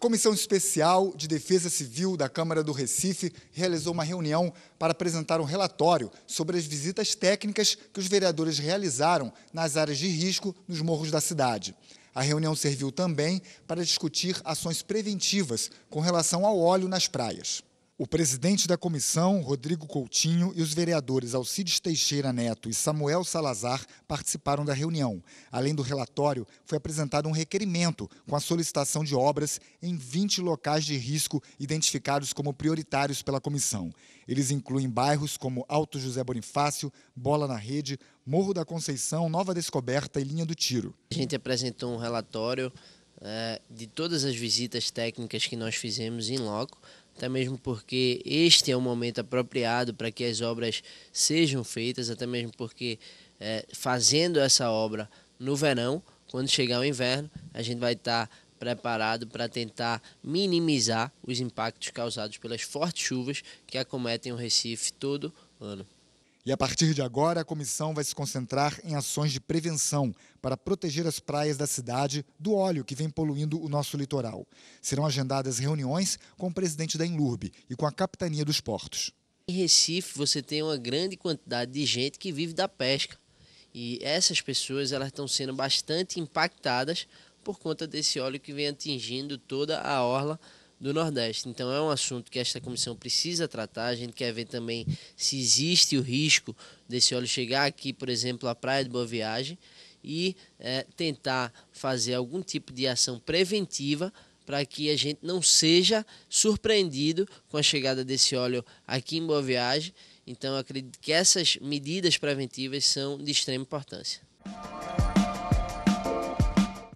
Comissão Especial de Defesa Civil da Câmara do Recife realizou uma reunião para apresentar um relatório sobre as visitas técnicas que os vereadores realizaram nas áreas de risco nos morros da cidade. A reunião serviu também para discutir ações preventivas com relação ao óleo nas praias. O presidente da comissão, Rodrigo Coutinho, e os vereadores Alcides Teixeira Neto e Samuel Salazar participaram da reunião. Além do relatório, foi apresentado um requerimento com a solicitação de obras em 20 locais de risco identificados como prioritários pela comissão. Eles incluem bairros como Alto José Bonifácio, Bola na Rede, Morro da Conceição, Nova Descoberta e Linha do Tiro. A gente apresentou um relatório é, de todas as visitas técnicas que nós fizemos em loco, até mesmo porque este é o momento apropriado para que as obras sejam feitas, até mesmo porque é, fazendo essa obra no verão, quando chegar o inverno, a gente vai estar tá preparado para tentar minimizar os impactos causados pelas fortes chuvas que acometem o Recife todo ano. E a partir de agora, a comissão vai se concentrar em ações de prevenção para proteger as praias da cidade do óleo que vem poluindo o nosso litoral. Serão agendadas reuniões com o presidente da Enlurbe e com a capitania dos portos. Em Recife, você tem uma grande quantidade de gente que vive da pesca. E essas pessoas elas estão sendo bastante impactadas por conta desse óleo que vem atingindo toda a orla do Nordeste. Então é um assunto que esta comissão precisa tratar. A gente quer ver também se existe o risco desse óleo chegar aqui, por exemplo, à Praia de Boa Viagem e é, tentar fazer algum tipo de ação preventiva para que a gente não seja surpreendido com a chegada desse óleo aqui em Boa Viagem. Então, acredito que essas medidas preventivas são de extrema importância.